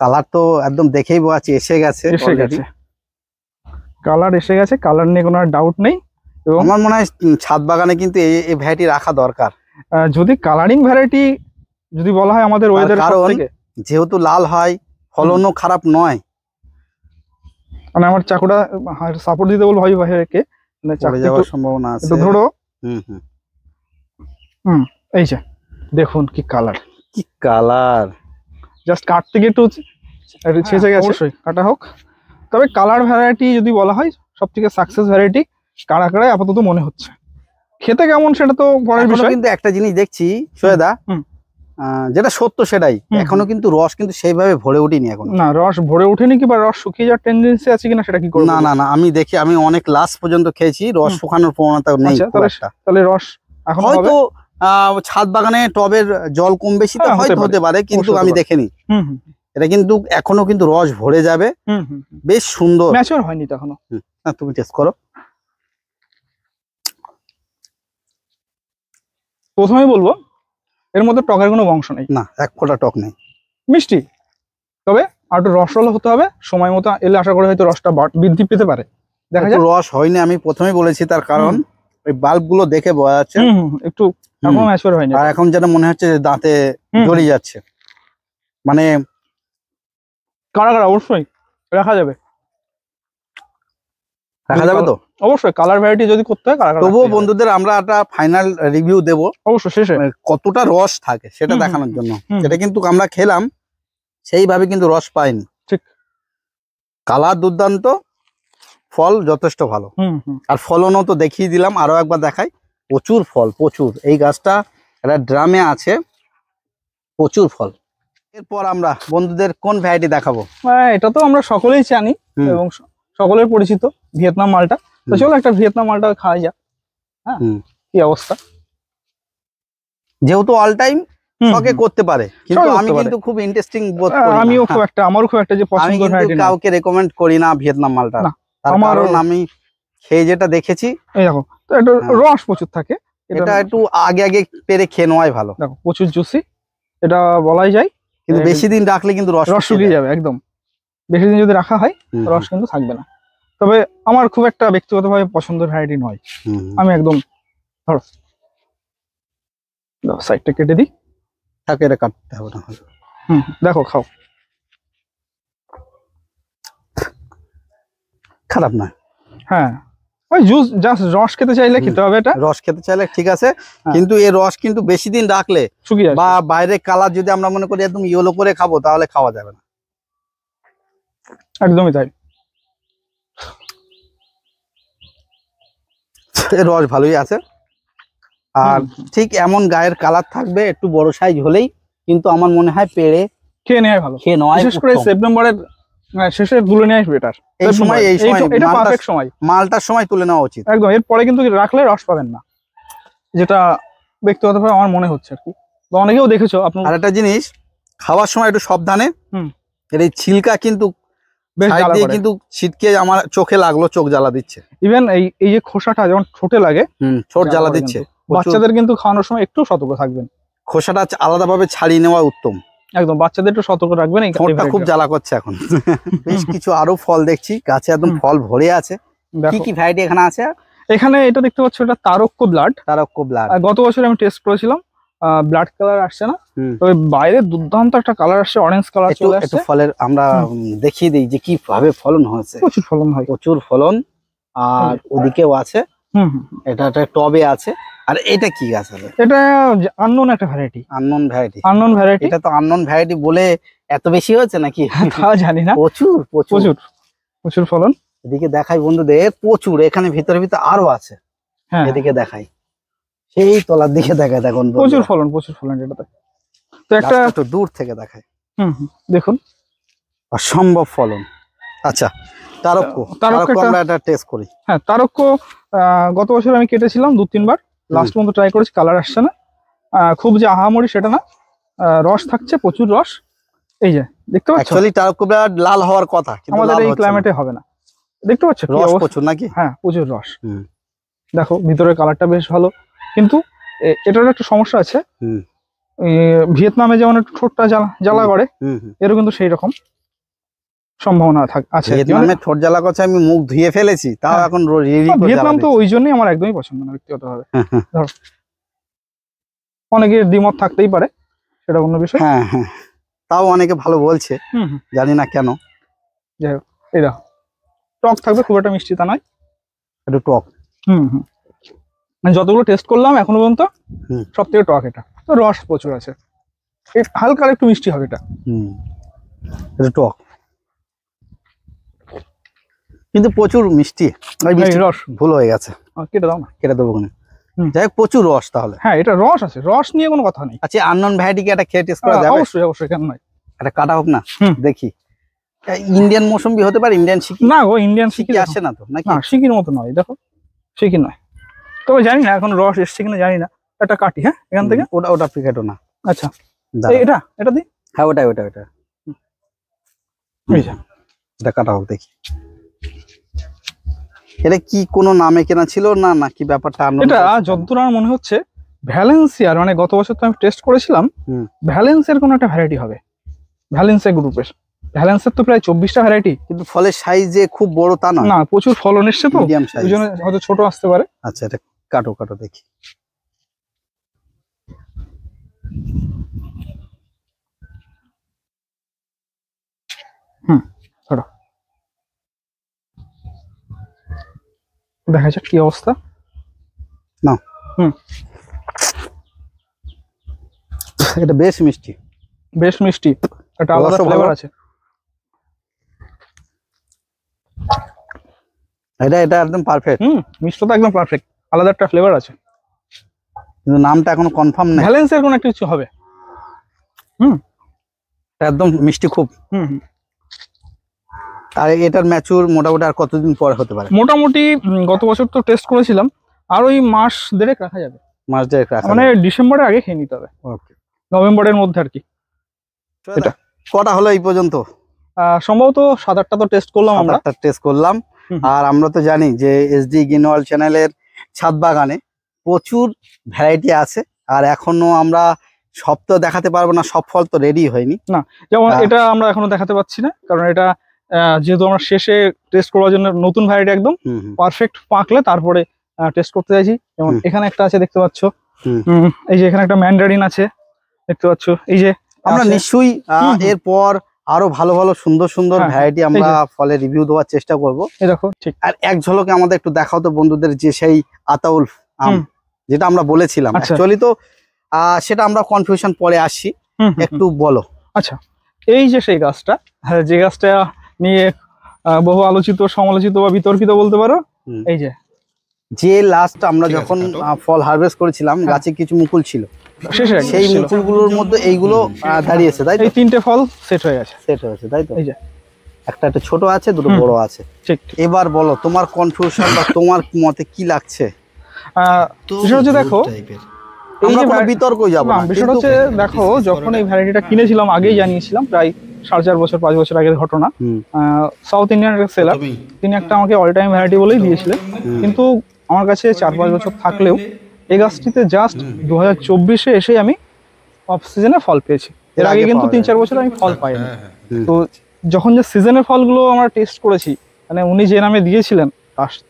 কালার তো একদম দেখেই বোঝা এসে গেছে এসে গেছে কালার এসে গেছে কালার নিয়ে কোনো ডাউট নেই আমার মনে হয় ছাদ বাগানে কিন্তু এই ভ্যারাইটি রাখা দরকার যদি কালারিং ভ্যারাইটি যদি বলা হয় আমাদের ওয়েদার কারণ যেহেতু লাল হয় ফলনও খারাপ নয় মানে আমার চাকুটা সাপোর্ট হ্যাঁ, দিতে বলবো ভাই ভাইকে মানে যাওয়ার সম্ভাবনা আছে ধরো হুম হুম হুম এই যে দেখুন কি কালার কি কালার জাস্ট কাটতে গিয়ে একটু হ্যাঁ, ছেঁচে গেছে অবশ্যই কাটা হোক তবে কালার ভ্যারাইটি যদি বলা হয় সব থেকে সাকসেস ভ্যারাইটি কারা আপাতত মনে হচ্ছে খেতে কেমন সেটা তো পরের বিষয় কিন্তু একটা জিনিস দেখছি সোয়েদা যেটা সত্য সেটাই এখনো কিন্তু রস কিন্তু সেইভাবে ভরে ওঠেনি এখন না রস ভরে ওঠেনি কি বা রস শুকিয়ে যাওয়ার টেন্ডেন্সি আছে কিনা সেটা কি করব না না না আমি দেখি আমি অনেক লাস্ট পর্যন্ত খেয়েছি রস শুকানোর প্রবণতা নেই আচ্ছা, তাহলে রস এখন হয়তো ছাদ বাগানে টবের জল কম বেশি তো হ্যাঁ, হয়তো হতে পারে কিন্তু আমি দেখিনি এটা কিন্তু এখনো কিন্তু রস ভরে যাবে বেশ সুন্দর ম্যাচিওর হয়নি তো এখনো তুমি টেস্ট করো প্রথমেই বলবো এর মধ্যে টকের কোনো বংশ নেই না এক ফোঁটা টক নেই মিষ্টি তবে আর একটু রসরল হতে হবে সময় মতো এলে আশা করে হয়তো রসটা বৃদ্ধি পেতে পারে দেখা যায় রস হয়নি আমি প্রথমেই বলেছি তার কারণ ওই বাল্ব গুলো দেখে বোঝা যাচ্ছে একটু হয়নি আর এখন যেটা মনে হচ্ছে যে দাঁতে জড়িয়ে যাচ্ছে মানে কারা কারা অবশ্যই রাখা যাবে দেখা যাবে তো অবশ্যই কালার ভ্যারাইটি যদি করতে হয় তবুও বন্ধুদের আমরা একটা ফাইনাল রিভিউ দেবো অবশ্যই শেষে মানে কতটা রস থাকে সেটা দেখানোর জন্য সেটা কিন্তু আমরা খেলাম সেইভাবে কিন্তু রস পাইনি ঠিক কালার দুর্দান্ত ফল যথেষ্ট ভালো আর ফলনও তো দেখিয়ে দিলাম আরো একবার দেখাই প্রচুর ফল প্রচুর এই গাছটা একটা ড্রামে আছে প্রচুর ফল এরপর আমরা বন্ধুদের কোন ভ্যারাইটি দেখাবো হ্যাঁ, এটা তো আমরা সকলেই জানি এবং সকলের পরিচিত ভিয়েতনাম মালটা তো চলো একটা ভিয়েতনাম মালটা খাওয়া যাক হ্যাঁ কি অবস্থা যেহেতু অল টাইম শখে করতে পারে কিন্তু আমি কিন্তু খুব ইন্টারেস্টিং বোধ করি আমিও খুব হ্যাঁ। একটা আমারও খুব একটা যে পছন্দ হয় আমি কাউকে রেকমেন্ড করি না ভিয়েতনাম মালটা তার কারণ আমি খেয়ে যেটা দেখেছি এই দেখো তো একটা হ্যাঁ। রস প্রচুর থাকে এটা একটু আগে আগে পেরে খেয়ে নেওয়াই ভালো দেখো প্রচুর জুসি এটা বলাই যায় কিন্তু বেশি দিন রাখলে কিন্তু রস রস শুকিয়ে যাবে একদম বেশি দিন যদি রাখা হয় রস কিন্তু থাকবে না তবে আমার খুব একটা ব্যক্তিগতভাবে পছন্দের ভ্যারাইটি নয় আমি একদম ধরো সাইডটা কেটে দিই তাকে এটা কাটতে হবে না হুম দেখো খাও খারাপ না হ্যাঁ ওই জুস জাস্ট রস খেতে চাইলে খেতে হবে এটা রস খেতে চাইলে ঠিক আছে হ্যাঁ। কিন্তু এই রস কিন্তু বেশি দিন রাখলে বা বাইরে কালার যদি আমরা মনে করি একদম ইয়েলো করে খাবো তাহলে খাওয়া যাবে না একদমই তাই রস ভালোই আছে আর ঠিক এমন গায়ের কালার থাকবে একটু বড় সাইজ হলেই কিন্তু আমার মনে হয় পেড়ে খেয়ে নেওয়াই ভালো খেয়ে নেওয়া বিশেষ করে সেপ্টেম্বরের মানে শেষে তুলে নেওয়াই বেটার এই সময় এই সময় এটা পারফেক্ট সময় মালটার সময় তুলে নেওয়া উচিত একদম এরপরে কিন্তু রাখলে রস পাবেন না যেটা ব্যক্তিগতভাবে আমার মনে হচ্ছে আর কি অনেকেও দেখেছো আপনার আর একটা জিনিস খাওয়ার সময় একটু সাবধানে হুম এর এই ছিলকা কিন্তু কিন্তু ছিটকে আমার চোখে লাগলো চোখ জ্বালা দিচ্ছে ইভেন এই যে খোসাটা যখন ঠোঁটে লাগে ঠোঁট জ্বালা দিচ্ছে বাচ্চাদের কিন্তু খাওয়ানোর সময় একটু সতর্ক থাকবেন খোসাটা আলাদা ভাবে ছাড়িয়ে নেওয়া উত্তম একদম বাচ্চাদের একটু সতর্ক রাখবেন ফলটা খুব জ্বালা করছে এখন বেশ কিছু আরো ফল দেখছি গাছে একদম ফল ভরে আছে কি কি ভ্যারাইটি এখানে আছে এখানে এটা দেখতে পাচ্ছ এটা তারক্য ব্লাড তারক্য ব্লাড গত বছর আমি টেস্ট করেছিলাম ব্লাড কালার আসছে না তবে বাইরে দুর্দান্ত একটা কালার আসছে অরেঞ্জ কালার চলে আসছে ফলের আমরা দেখিয়ে দিই যে কি ভাবে ফলন হয়েছে প্রচুর ফলন হয় প্রচুর ফলন আর ওদিকেও আছে এটা একটা টবে আছে আর এটা কি গাছ হলো এটা আননোন একটা variety unknown variety unknown variety এটা তো আননোন ভ্যারাইটি বলে এত বেশি হয়েছে নাকি হ্যাঁ, তাও জানি না প্রচুর প্রচুর প্রচুর ফলন এদিকে দেখাই বন্ধুদের প্রচুর এখানে ভিতরে ভিতরে আরো আছে হ্যাঁ। এদিকে দেখাই সেই তলার দিকে দেখায় দেখুন প্রচুর ফলন প্রচুর ফলন এটা তো একটা একটু দূর থেকে দেখায় হুম দেখুন অসম্ভব ফলন আচ্ছা তারক্য তারক্য আমরা এটা টেস্ট করি হ্যাঁ তারক্য গত বছর আমি কেটেছিলাম দু তিনবার লাস্ট পর্যন্ত ট্রাই করেছি কালার আসছে না খুব যে আহামরি সেটা না রস থাকছে প্রচুর রস এই যে দেখতে পাচ্ছ অ্যাকচুয়ালি তারক্য বিরাট লাল হওয়ার কথা কিন্তু আমাদের এই ক্লাইমেটে হবে না দেখতে পাচ্ছ প্রচুর নাকি হ্যাঁ প্রচুর রস দেখো ভিতরের কালারটা বেশ ভালো কিন্তু এটার একটা সমস্যা আছে ভিয়েতনামে যেমন একটু ঠোঁটটা জ্বালা করে এরও কিন্তু সেই রকম সম্ভাবনা আছে মানে- ঠোঁট জ্বালা আমি মুখ ধুয়ে ফেলেছি হ্যাঁ। এখন তো ওই জন্যই আমার একদমই পছন্দ না হ্যাঁ, হ্যাঁ। ধর অনেকের দ্বিমত থাকতেই পারে বিষয় হ্যাঁ হ্যাঁ তাও অনেকে ভালো বলছে জানি না কেন এই টক থাকবে খুব একটা মিষ্টি তা নয় একটু টক হুম হুম মানে যতগুলো টেস্ট করলাম এখনো পর্যন্ত সব থেকে টক এটা তো রস প্রচুর আছে হালকা একটু মিষ্টি হবে এটা টক কিন্তু প্রচুর মিষ্টি রস ভুল হয়ে গেছে কেটে দাও না কেটে দেবো যাই হোক প্রচুর রস তাহলে হ্যাঁ এটা রস আছে রস নিয়ে কোনো কথা নেই আচ্ছা আননন ভ্যারাইটিকে একটা খেয়ে টেস্ট করা যাবে অবশ্যই অবশ্যই কেন নয় এটা কাটা হোক না দেখি ইন্ডিয়ান মৌসুমি হতে পারে ইন্ডিয়ান শিকি না ও ইন্ডিয়ান শিকি আসে না তো নাকি শিখির মতো নয় দেখো শিকি নয় তবে জানি না এখন রস এসছে কিনা জানি না এটা কাটি হ্যাঁ এখান থেকে ওটা ওটা আপনি না আচ্ছা এটা এটা দি হ্যাঁ ওটাই ওটা ওটা এটা কাটা হোক দেখি এটা কি কোনো নামে কেনা ছিল না না কি ব্যাপারটা এটা যতদূর আমার মনে হচ্ছে ভ্যালেন্সিয়ার মানে গত বছর তো আমি টেস্ট করেছিলাম ভ্যালেন্সিয়ার কোনো একটা ভ্যারাইটি হবে ভ্যালেন্সিয়া গ্রুপের ভ্যালেন্সের তো প্রায় চব্বিশটা ভ্যারাইটি কিন্তু ফলের সাইজ যে খুব বড় তা না না প্রচুর ফলন এসছে তো হয়তো ছোট আসতে পারে আচ্ছা এটা কাটো কাটো দেখি হুম দেখা যাক কি অবস্থা না হুম এটা বেশ মিষ্টি বেশ মিষ্টি একটা আলাদা ফ্লেভার আছে এটা এটা একদম পারফেক্ট হুম মিষ্টটা একদম পারফেক্ট আলাদা একটা ফ্লেভার আছে কিন্তু নামটা এখনো কনফার্ম নেই ভ্যালেন্সের কোনো একটা কিছু হবে হুম একদম মিষ্টি খুব হুম আর এটার ম্যাচুর মোটামুটি আর কতদিন পরে হতে পারে মোটামুটি গত বছর তো টেস্ট করেছিলাম আর ওই মাস দেড়েক রাখা যাবে মাস দেড়েক রাখা মানে ডিসেম্বরের আগে খেয়ে নিতে হবে ওকে নভেম্বরের মধ্যে আর কি এটা কটা হলো এই পর্যন্ত সম্ভবত সাত আটটা তো টেস্ট করলাম আমরা টেস্ট করলাম আর আমরা তো জানি যে এসডি গ্রিনওয়াল চ্যানেলের ছাদ বাগানে প্রচুর ভ্যারাইটি আছে আর এখনো আমরা সব তো দেখাতে পারবো না সব ফল তো রেডি হয়নি না যেমন এটা আমরা এখনো দেখাতে পাচ্ছি না কারণ এটা যেহেতু আমরা শেষে টেস্ট করার জন্য নতুন ভ্যারাইটি একদম পারফেক্ট পাকলে তারপরে টেস্ট করতে চাইছি যেমন এখানে একটা আছে দেখতে পাচ্ছ এই যে এখানে একটা ম্যান্ডারিন আছে দেখতে পাচ্ছ এই যে আমরা নিশ্চয়ই এরপর আরো ভালো ভালো সুন্দর সুন্দর ভ্যারাইটি হ্যাঁ। আমরা ফলে রিভিউ দেওয়ার চেষ্টা করবো আর এক ঝলকে আমাদের একটু দেখাও তো বন্ধুদের যে সেই আতাউল আম যেটা আমরা বলেছিলাম চলি আচ্ছা। তো সেটা আমরা কনফিউশন পরে আসছি একটু বলো আচ্ছা এই যে সেই গাছটা হ্যাঁ, যে গাছটা নিয়ে বহু আলোচিত সমালোচিত বা বিতর্কিত বলতে পারো এই যে যে লাস্ট আমরা যখন ফল হারভেস্ট করেছিলাম হ্যাঁ। গাছে কিছু মুকুল ছিল সেই মুকুলগুলোর মধ্যে এইগুলো দাঁড়িয়েছে তাই এই তিনটে ফল সেট হয়ে গেছে সেট হয়েছে তাই তো একটা একটা ছোট আছে দুটো বড় আছে এবার বলো তোমার কনফিউশন বা তোমার মতে কি লাগছে দেখো বিতর্ক হচ্ছে দেখো যখন এই ভ্যারাইটিটা কিনেছিলাম আগেই জানিয়েছিলাম প্রায় সাড়ে চার বছর পাঁচ বছর আগের ঘটনা সাউথ ইন্ডিয়ান সেলার তিনি একটা আমাকে অল টাইম ভ্যারাইটি বলেই দিয়েছিলেন কিন্তু আমার কাছে চার পাঁচ বছর থাকলেও এই গাছটিতে জাস্ট দু হাজার চব্বিশে এসে আমি অফ সিজনে ফল পেয়েছি এর আগে কিন্তু তিন চার বছর আমি ফল হ্যাঁ, পাইনি হ্যাঁ, হ্যাঁ। তো যখন যে সিজনের ফলগুলো আমরা টেস্ট করেছি মানে উনি যে নামে দিয়েছিলেন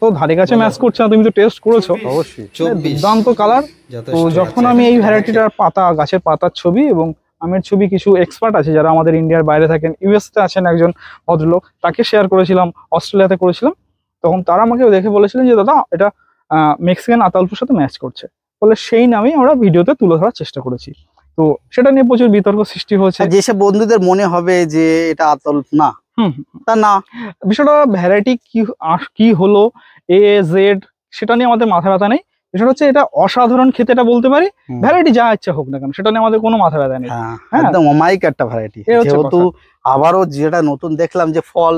তো ধারে ম্যাচ করছে না তুমি তো টেস্ট করেছো মানে দুর্দান্ত কালার তো যখন আমি এই ভ্যারাইটিটার পাতা গাছের পাতার ছবি এবং আমের ছবি কিছু এক্সপার্ট আছে যারা আমাদের ইন্ডিয়ার বাইরে থাকেন ইউএসতে আছেন একজন ভদ্রলোক তাকে শেয়ার করেছিলাম অস্ট্রেলিয়াতে করেছিলাম তখন তারা আমাকে দেখে বলেছিলেন যে দাদা এটা মেক্সিকান আতালপুর সাথে ম্যাচ করছে ফলে সেই নামেই আমরা ভিডিওতে তুলে ধরার চেষ্টা করেছি তো সেটা নিয়ে প্রচুর বিতর্ক সৃষ্টি হয়েছে যেসব বন্ধুদের মনে হবে যে এটা আতল্প না তা না বিষয়টা ভ্যারাইটি কি কি হলো এ জেড সেটা নিয়ে আমাদের মাথা ব্যথা নেই বিষয়টা হচ্ছে এটা অসাধারণ খেতে এটা বলতে পারি ভ্যারাইটি যা ইচ্ছা হোক না কেন সেটা নিয়ে আমাদের কোনো মাথা ব্যথা নেই হ্যাঁ, হ্যাঁ। একদম অমাইক একটা ভ্যারাইটি যেহেতু আবারও যেটা নতুন দেখলাম যে ফল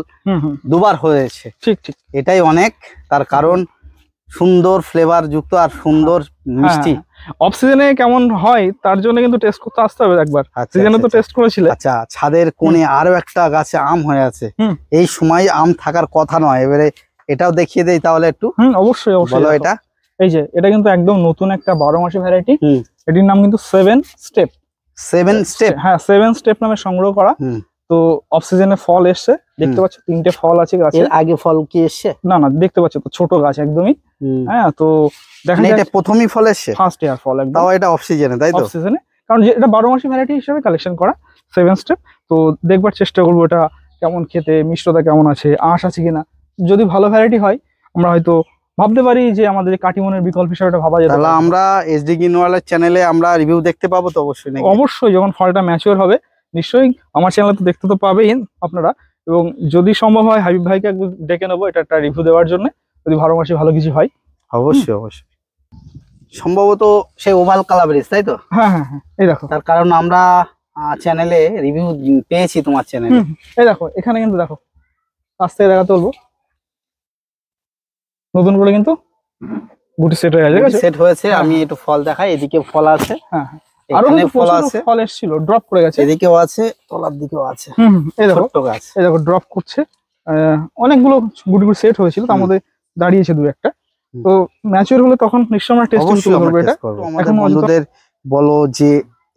দুবার হয়েছে ঠিক ঠিক এটাই অনেক তার কারণ সুন্দর ফ্লেভার যুক্ত আর সুন্দর হ্যাঁ, মিষ্টি অক্সিজেনে হ্যাঁ, হ্যাঁ। কেমন হয় তার জন্য কিন্তু টেস্ট করতে আসতে হবে একবার সিজনে আচ্ছা, আচ্ছা, তো টেস্ট আচ্ছা। করেছিলে আচ্ছা ছাদের কোণে আরো একটা গাছে আম হয়ে আছে এই সময় আম থাকার কথা নয় এবারে এটাও দেখিয়ে দেই তাহলে একটু হুম অবশ্যই অবশ্যই এটা এই যে এটা কিন্তু একদম নতুন একটা বারো মাসি ভ্যারাইটি এটির নাম কিন্তু সেভেন স্টেপ সেভেন স্টেপ হ্যাঁ সেভেন স্টেপ নামে সংগ্রহ করা তো অফ ফল এসছে দেখতে পাচ্ছ তিনটে ফল আছে গাছে আগে ফল কি এসছে না না দেখতে পাচ্ছ তো ছোট গাছ একদমই হ্যাঁ তো দেখেন মানে এটা প্রথমই ফল এসছে ফার্স্ট ইয়ার ফল একদম তাও এটা অক্সিজেনে তাই তো অক্সিজেনে কারণ এটা 12 মাসি ভ্যারাইটি হিসেবে কালেকশন করা সেভেন স্টেপ তো দেখবার চেষ্টা করব এটা কেমন খেতে মিষ্টতা কেমন আছে আঁশ আছে কিনা যদি ভালো ভ্যারাইটি হয় আমরা হয়তো ভাবতে পারি যে আমাদের কাটিমনের বিকল্প হিসেবে এটা ভাবা যেতে তাহলে আমরা এসডি গ্রিনওয়ালের চ্যানেলে আমরা রিভিউ দেখতে পাবো তো অবশ্যই অবশ্যই যখন ফলটা ম্যাচিওর হবে নিশ্চয়ই আমার চ্যানেলে তো দেখতে তো পাবেই আপনারা এবং যদি সম্ভব হয় হাবিব ভাইকে ডেকে নেবো এটা একটা রিভিউ দেওয়ার জন্য যদি ভালো মাসে ভালো কিছু হয় অবশ্যই অবশ্যই সম্ভবত সেই ওভাল কালা ব্রিজ তাই তো হ্যাঁ হ্যাঁ হ্যাঁ এই দেখো তার কারণ আমরা চ্যানেলে রিভিউ পেয়েছি তোমার চ্যানেলে এই দেখো এখানে কিন্তু দেখো আজ থেকে দেখা বলবো নতুন করে কিন্তু গুটি সেট হয়ে গেছে সেট হয়েছে আমি একটু ফল দেখাই এদিকে ফল আছে হ্যাঁ হ্যাঁ আরো কিন্তু প্রচুর ফল এসেছিল ড্রপ করে গেছে এদিকেও আছে তলার দিকেও আছে এই দেখো গাছ এই দেখো ড্রপ করছে অনেকগুলো গুটি গুটি সেট হয়েছিল তার মধ্যে দাঁড়িয়েছে দু একটা তো ম্যাচিওর হলে তখন নিশ্চয় আমরা টেস্টিং শুরু করব এটা এখন বন্ধুদের বলো যে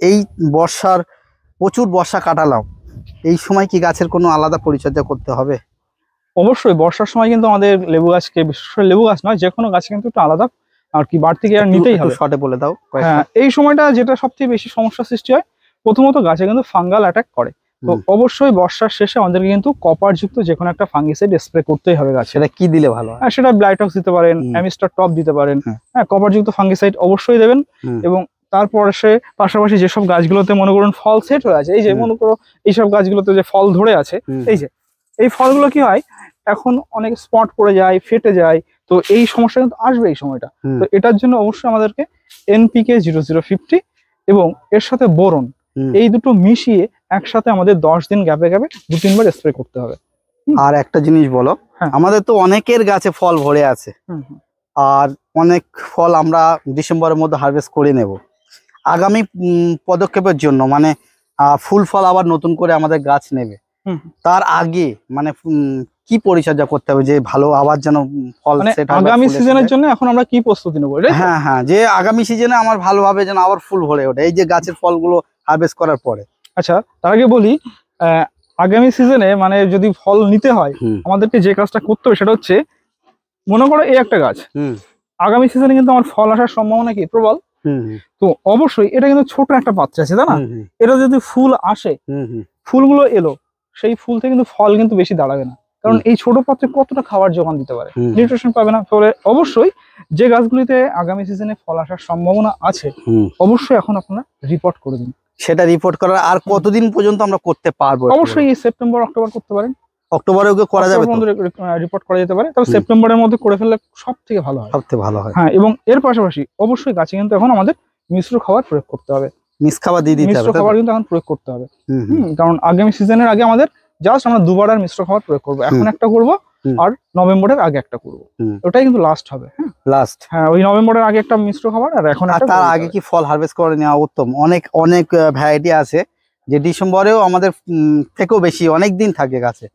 এই বর্ষার প্রচুর বর্ষা কাটালাম এই সময় কি গাছের কোনো আলাদা পরিচর্যা করতে হবে অবশ্যই বর্ষার সময় কিন্তু আমাদের লেবু গাছকে বিশেষ করে লেবু গাছ নয় যে কোনো গাছে কিন্তু একটু আলাদা আর কি বাড়তি কেয়ার নিতেই হবে শর্টে বলে দাও হ্যাঁ এই সময়টা যেটা সবচেয়ে বেশি সমস্যা সৃষ্টি হয় প্রথমত গাছে কিন্তু ফাঙ্গাল অ্যাটাক করে তো অবশ্যই বর্ষার শেষে আমাদেরকে কিন্তু কপার যুক্ত যে কোনো একটা ফাঙ্গিসাইড স্প্রে করতেই হবে গাছে সেটা কি দিলে ভালো হ্যাঁ সেটা ব্লাইটক্স দিতে পারেন অ্যামিস্টার টপ দিতে পারেন হ্যাঁ কপার যুক্ত ফাঙ্গিসাইড অবশ্যই দেবেন এবং তারপর সে পাশাপাশি যেসব গাছগুলোতে মনে করুন ফল সেট হয়ে আছে এই যে মনে করো এইসব গাছগুলোতে যে ফল ধরে আছে এই যে এই ফলগুলো কি হয় এখন অনেক স্পট পড়ে যায় ফেটে যায় তো এই সমস্যা কিন্তু আসবে এই সময়টা তো এটার জন্য অবশ্যই আমাদেরকে এনপিকে জিরো জিরো ফিফটি এবং এর সাথে বোরন এই দুটো মিশিয়ে একসাথে আমাদের দশ দিন গ্যাপে গ্যাপে দু তিনবার স্প্রে করতে হবে আর একটা জিনিস বলো হ্যাঁ। আমাদের তো অনেকের গাছে ফল ভরে আছে আর অনেক ফল আমরা ডিসেম্বরের মধ্যে হারভেস্ট করে নেব আগামী পদক্ষেপের জন্য মানে ফুল ফল আবার নতুন করে আমাদের গাছ নেবে তার আগে মানে কি পরিচর্যা করতে হবে যে ভালো আবার যেন ফল মানে আগামী সিজনের জন্য এখন আমরা কি প্রস্তুতি নেবো হ্যাঁ হ্যাঁ যে আগামী সিজনে আমার ভালোভাবে যেন আবার ফুল ভরে ওঠে এই যে গাছের ফলগুলো হারভেস্ট করার পরে আচ্ছা তার আগে বলি আগামী সিজনে মানে যদি ফল নিতে হয় আমাদেরকে যে কাজটা করতে হবে সেটা হচ্ছে মনে করো এই একটা গাছ আগামী সিজনে কিন্তু আমার ফল আসার সম্ভাবনা কি প্রবল তো অবশ্যই এটা কিন্তু ছোট একটা বাচ্চা আছে তাই না এটা যদি ফুল আসে ফুলগুলো এলো সেই ফুল থেকে কিন্তু ফল কিন্তু বেশি দাঁড়াবে না কারণ এই ছোট পাত্রে কতটা খাবার যোগান দিতে পারে নিউট্রিশন পাবে না ফলে অবশ্যই যে গাছগুলিতে আগামী সিজনে ফল আসার সম্ভাবনা আছে অবশ্যই এখন আপনারা রিপোর্ট করে দিন সেটা রিপোর্ট করার আর কতদিন পর্যন্ত আমরা করতে পারবো অবশ্যই সেপ্টেম্বর অক্টোবর করতে পারেন অক্টোবরে করা যাবে রিপোর্ট করা যেতে পারে তবে সেপ্টেম্বরের মধ্যে করে সব থেকে ভালো ভালো হয় হ্যাঁ এবং এর পাশাপাশি অবশ্যই কিন্তু এখন আমাদের মিশ্র খাবার প্রয়োগ করতে হবে খাবার দিয়ে মিশ্র খাবার কিন্তু এখন প্রয়োগ করতে হবে কারণ আগামী সিজনের আগে আমাদের জাস্ট আমরা দুবার আর মিশ্র খাবার প্রয়োগ করবো এখন একটা করব আর নভেম্বরের আগে একটা করব ওটাই কিন্তু লাস্ট হবে হ্যাঁ লাস্ট হ্যাঁ ওই নভেম্বরের আগে একটা মিশ্র খাবার আর এখন তার আগে কি ফল হারভেস্ট করে নেওয়া উত্তম অনেক অনেক ভ্যারাইটি আছে যে ডিসেম্বরেও আমাদের থেকেও বেশি অনেক দিন থাকে গাছে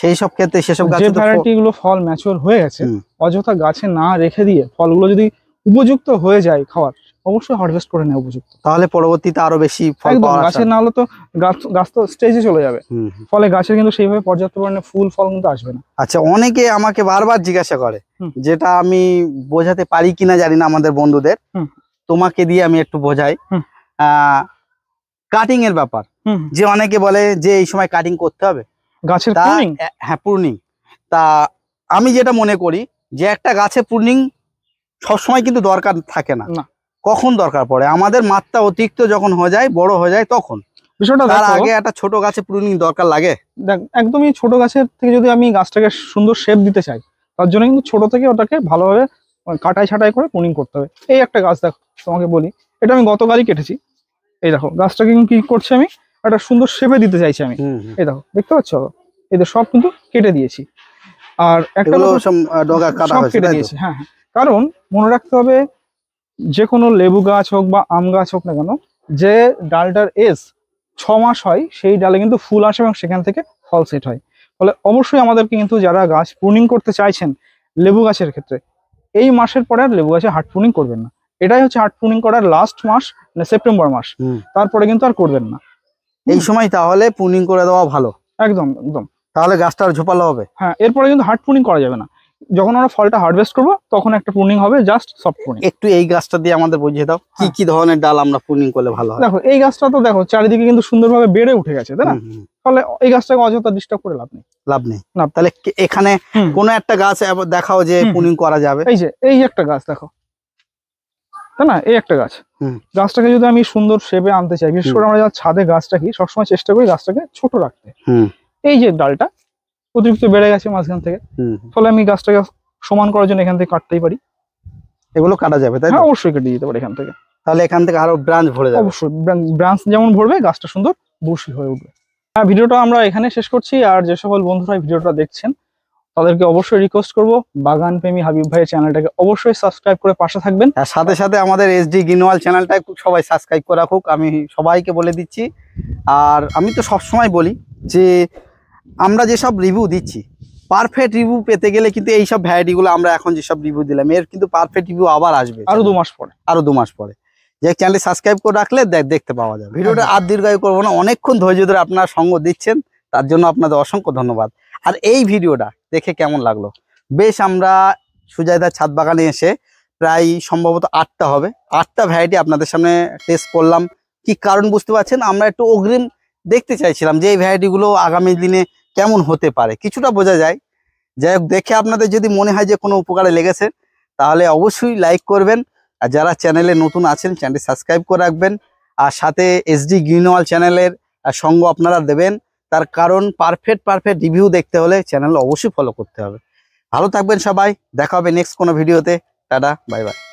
সেই সব ক্ষেত্রে সেসব গাছে ভ্যারাইটি গুলো ফল ম্যাচুর হয়ে গেছে অযথা গাছে না রেখে দিয়ে ফলগুলো যদি উপযুক্ত হয়ে যায় খাওয়ার অবশ্যই হারভেস্ট করে নেওয়া উপযুক্ত তাহলে পরবর্তীতে আরো বেশি পাওয়া গাছের না হলে তো গাছ গাছ তো স্টেজে চলে যাবে ফলে গাছের কিন্তু সেইভাবে পর্যাপ্ত পরিমাণে ফুল ফল কিন্তু আসবে না আচ্ছা অনেকে আমাকে বারবার জিজ্ঞাসা করে যেটা আমি বোঝাতে পারি কিনা জানি না আমাদের বন্ধুদের তোমাকে দিয়ে আমি একটু বোঝাই কাটিং এর ব্যাপার যে অনেকে বলে যে এই সময় কাটিং করতে হবে গাছের হ্যাঁ পূর্ণিং তা আমি যেটা মনে করি যে একটা গাছে পূর্ণিং সবসময় কিন্তু দরকার থাকে না কখন দরকার পড়ে আমাদের মাত্রা অতিরিক্ত যখন হয়ে যায় বড় হয়ে যায় তখন বিষয়টা তার আগে একটা ছোট গাছে প্রুনিং দরকার লাগে দেখ একদমই ছোট গাছের থেকে যদি আমি গাছটাকে সুন্দর শেপ দিতে চাই তার জন্য কিন্তু ছোট থেকে ওটাকে ভালোভাবে কাটাই ছাটাই করে প্রুনিং করতে হবে এই একটা গাছ দেখ তোমাকে বলি এটা আমি গতকালই কেটেছি এই দেখো গাছটাকে কি করছি আমি একটা সুন্দর শেপে দিতে চাইছি আমি এই দেখো দেখতে পাচ্ছ এদের সব কিন্তু কেটে দিয়েছি আর একটা কেটে দিয়েছি হ্যাঁ, হ্যাঁ কারণ মনে রাখতে হবে যে কোনো লেবু গাছ হোক বা আম গাছ হোক না কেন যে ডালটার এস ছ মাস হয় সেই ডালে কিন্তু ফুল আসে এবং সেখান থেকে ফল সেট হয় ফলে অবশ্যই আমাদেরকে কিন্তু যারা গাছ প্রুনিং করতে চাইছেন লেবু গাছের ক্ষেত্রে এই মাসের পরে আর লেবু গাছে হার্ট প্রুনিং করবেন না এটাই হচ্ছে হার্ট প্রুনিং করার লাস্ট মাস মানে সেপ্টেম্বর মাস তারপরে কিন্তু আর করবেন না এই সময় তাহলে প্রুনিং করে দেওয়া ভালো একদম একদম তাহলে গাছটা আর ঝোপালো হবে হ্যাঁ এরপরে কিন্তু হার্ট প্রুনিং করা যাবে না যখন আমরা ফলটা হারভেস্ট করবো তখন একটা প্রুনিং হবে জাস্ট সফট প্রুনিং একটু এই গাছটা দিয়ে আমাদের বুঝিয়ে দাও কি হ্যাঁ। কি ধরনের ডাল আমরা প্রুনিং করলে ভালো হয় দেখো এই গাছটা তো দেখো চারিদিকে কিন্তু সুন্দরভাবে বেড়ে উঠে গেছে তাই না তাহলে এই গাছটাকে অযথা ডিস্টার্ব করে লাভ নেই লাভ নেই না তাহলে এখানে কোনো একটা গাছ দেখাও যে প্রুনিং করা যাবে এই যে এই একটা গাছ দেখো তাই না এই একটা গাছ গাছটাকে যদি আমি সুন্দর শেপে আনতে চাই বিশেষ করে আমরা ছাদে কি সবসময় চেষ্টা করি গাছটাকে ছোট রাখতে এই যে ডালটা অতিরিক্ত বেড়ে গেছে মাঝখান থেকে ফলে আমি গাছটাকে সমান করার জন্য এখান থেকে কাটতেই পারি এগুলো কাটা যাবে তাই হ্যাঁ, অবশ্যই কেটে দিতে পারি এখান থেকে তাহলে এখান থেকে আরো ব্রাঞ্চ ভরে যাবে অবশ্যই ব্রাঞ্চ যেমন ভরবে গাছটা সুন্দর বসি হয়ে উঠবে হ্যাঁ ভিডিওটা আমরা এখানে শেষ করছি আর যে সকল বন্ধুরা ভিডিওটা দেখছেন তাদেরকে অবশ্যই রিকোয়েস্ট করবো বাগান প্রেমী হাবিব ভাইয়ের চ্যানেলটাকে অবশ্যই সাবস্ক্রাইব করে পাশে থাকবেন আর সাথে সাথে আমাদের এস ডি গিনওয়াল চ্যানেলটা সবাই সাবস্ক্রাইব করে রাখুক আমি সবাইকে বলে দিচ্ছি আর আমি তো সবসময় বলি যে আমরা যেসব রিভিউ দিচ্ছি পারফেক্ট রিভিউ পেতে গেলে কিন্তু এই সব ভ্যারাইটিগুলো আমরা এখন যেসব রিভিউ দিলাম এর কিন্তু পারফেক্ট রিভিউ আবার আসবে আরো দু মাস পরে আরো দু মাস পরে যে চ্যানেল সাবস্ক্রাইব করে রাখলে দেখতে পাওয়া যাবে ভিডিওটা আর দীর্ঘায়ু করবো না অনেকক্ষণ ধৈর্য ধরে আপনারা সঙ্গ দিচ্ছেন তার জন্য আপনাদের অসংখ্য ধন্যবাদ আর এই ভিডিওটা দেখে কেমন লাগলো বেশ আমরা সুজাইদার ছাদ বাগানে এসে প্রায় সম্ভবত আটটা হবে আটটা ভ্যারাইটি আপনাদের সামনে টেস্ট করলাম কি কারণ বুঝতে পারছেন আমরা একটু অগ্রিম দেখতে চাইছিলাম যে এই ভ্যারাইটিগুলো আগামী দিনে কেমন হতে পারে কিছুটা বোঝা যায় যাই হোক দেখে আপনাদের যদি মনে হয় যে কোনো উপকারে লেগেছে তাহলে অবশ্যই লাইক করবেন আর যারা চ্যানেলে নতুন আছেন চ্যানেলটি সাবস্ক্রাইব করে রাখবেন আর সাথে এসডি গ্রিনওয়াল চ্যানেলের সঙ্গ আপনারা দেবেন তার কারণ পারফেক্ট পারফেক্ট রিভিউ দেখতে হলে চ্যানেল অবশ্যই ফলো করতে হবে ভালো থাকবেন সবাই দেখা হবে নেক্সট কোনো ভিডিওতে টাটা বাই বাই